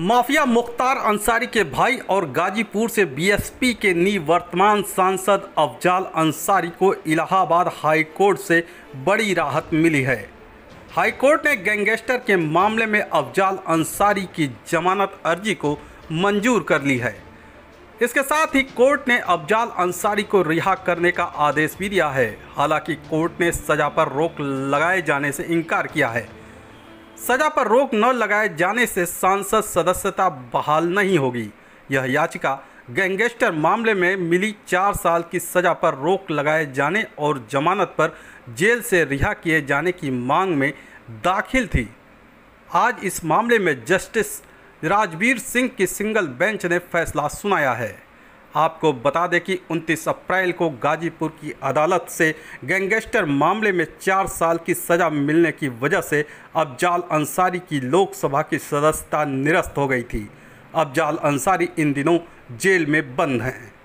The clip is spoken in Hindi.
माफिया मुख्तार अंसारी के भाई और गाजीपुर से बीएसपी के निवर्तमान सांसद अफजाल अंसारी को इलाहाबाद हाईकोर्ट से बड़ी राहत मिली है हाईकोर्ट ने गैंगस्टर के मामले में अफजाल अंसारी की जमानत अर्जी को मंजूर कर ली है इसके साथ ही कोर्ट ने अफजाल अंसारी को रिहा करने का आदेश भी दिया है हालांकि कोर्ट ने सजा पर रोक लगाए जाने से इनकार किया है सजा पर रोक न लगाए जाने से सांसद सदस्यता बहाल नहीं होगी यह याचिका गैंगस्टर मामले में मिली चार साल की सजा पर रोक लगाए जाने और जमानत पर जेल से रिहा किए जाने की मांग में दाखिल थी आज इस मामले में जस्टिस राजवीर सिंह की सिंगल बेंच ने फैसला सुनाया है आपको बता दें कि 29 अप्रैल को गाजीपुर की अदालत से गैंगस्टर मामले में चार साल की सज़ा मिलने की वजह से अफजाल अंसारी की लोकसभा की सदस्यता निरस्त हो गई थी अफजाल अंसारी इन दिनों जेल में बंद हैं